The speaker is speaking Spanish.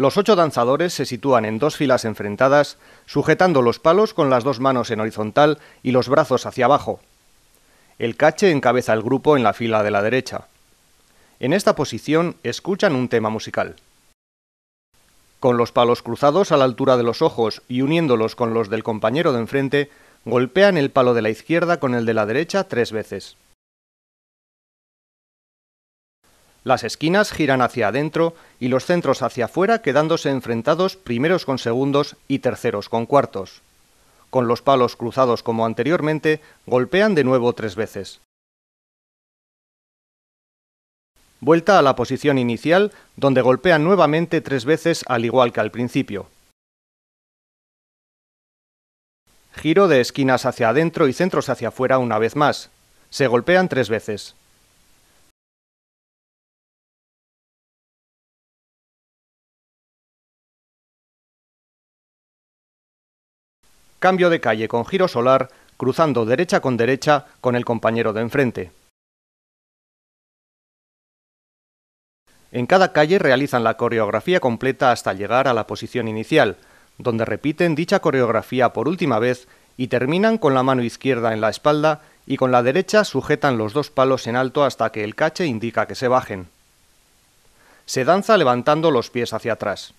Los ocho danzadores se sitúan en dos filas enfrentadas, sujetando los palos con las dos manos en horizontal y los brazos hacia abajo. El cache encabeza el grupo en la fila de la derecha. En esta posición escuchan un tema musical. Con los palos cruzados a la altura de los ojos y uniéndolos con los del compañero de enfrente, golpean el palo de la izquierda con el de la derecha tres veces. Las esquinas giran hacia adentro y los centros hacia afuera quedándose enfrentados primeros con segundos y terceros con cuartos. Con los palos cruzados como anteriormente, golpean de nuevo tres veces. Vuelta a la posición inicial, donde golpean nuevamente tres veces al igual que al principio. Giro de esquinas hacia adentro y centros hacia afuera una vez más. Se golpean tres veces. cambio de calle con giro solar, cruzando derecha con derecha con el compañero de enfrente. En cada calle realizan la coreografía completa hasta llegar a la posición inicial, donde repiten dicha coreografía por última vez y terminan con la mano izquierda en la espalda y con la derecha sujetan los dos palos en alto hasta que el cache indica que se bajen. Se danza levantando los pies hacia atrás.